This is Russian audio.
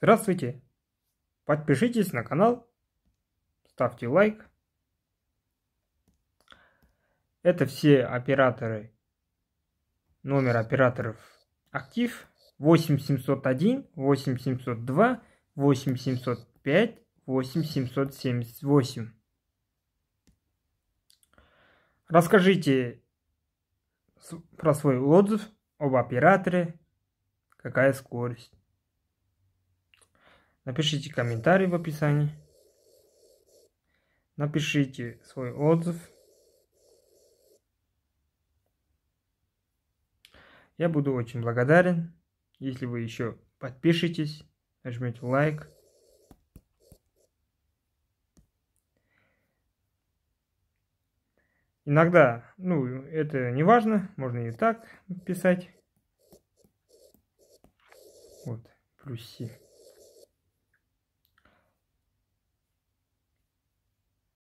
Здравствуйте! Подпишитесь на канал, ставьте лайк. Это все операторы, номер операторов актив 8701, 8702, 8705, 8778. Расскажите про свой отзыв об операторе, какая скорость. Напишите комментарий в описании. Напишите свой отзыв. Я буду очень благодарен, если вы еще подпишитесь, нажмете лайк. Иногда, ну, это не важно, можно и так писать. Вот, плюсик.